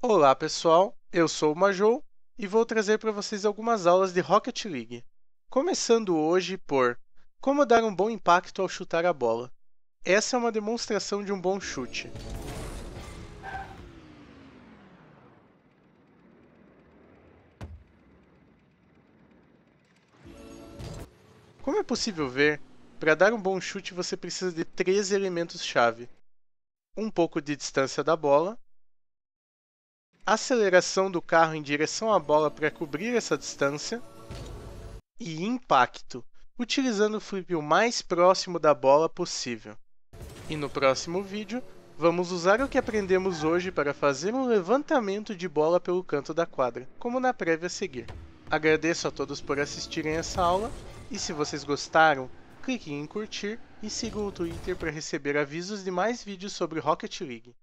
Olá pessoal, eu sou o Majou e vou trazer para vocês algumas aulas de Rocket League. Começando hoje por Como dar um bom impacto ao chutar a bola. Essa é uma demonstração de um bom chute. Como é possível ver, para dar um bom chute você precisa de três elementos-chave. Um pouco de distância da bola, aceleração do carro em direção à bola para cobrir essa distância e impacto, utilizando o flip o mais próximo da bola possível. E no próximo vídeo, vamos usar o que aprendemos hoje para fazer um levantamento de bola pelo canto da quadra, como na prévia a seguir. Agradeço a todos por assistirem essa aula, e se vocês gostaram, cliquem em curtir e sigam o Twitter para receber avisos de mais vídeos sobre Rocket League.